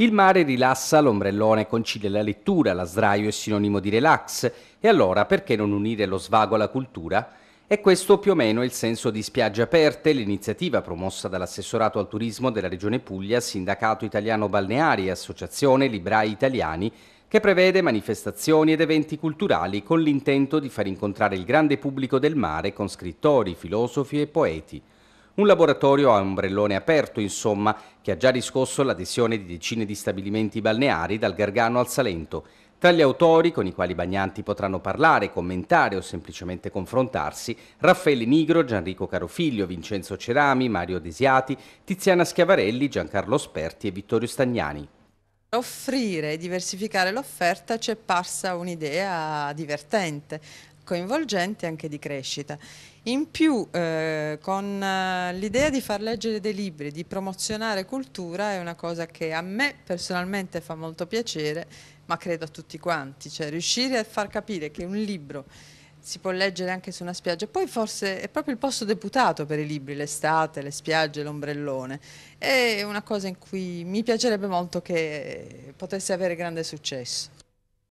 Il mare rilassa l'ombrellone, concilia la lettura, la sdraio è sinonimo di relax, e allora perché non unire lo svago alla cultura? E questo più o meno il senso di Spiagge Aperte, l'iniziativa promossa dall'assessorato al turismo della Regione Puglia, Sindacato Italiano Balneari e Associazione Librai Italiani, che prevede manifestazioni ed eventi culturali con l'intento di far incontrare il grande pubblico del mare con scrittori, filosofi e poeti. Un laboratorio a ombrellone aperto, insomma, che ha già riscosso l'adesione di decine di stabilimenti balneari dal Gargano al Salento. Tra gli autori con i quali i bagnanti potranno parlare, commentare o semplicemente confrontarsi, Raffaele Nigro, Gianrico Carofiglio, Vincenzo Cerami, Mario Desiati, Tiziana Schiavarelli, Giancarlo Sperti e Vittorio Stagnani. Offrire e diversificare l'offerta ci è parsa un'idea divertente, coinvolgente e anche di crescita. In più eh, con eh, l'idea di far leggere dei libri, di promozionare cultura è una cosa che a me personalmente fa molto piacere, ma credo a tutti quanti, cioè riuscire a far capire che un libro si può leggere anche su una spiaggia. Poi forse è proprio il posto deputato per i libri, l'estate, le spiagge, l'ombrellone. È una cosa in cui mi piacerebbe molto che potesse avere grande successo.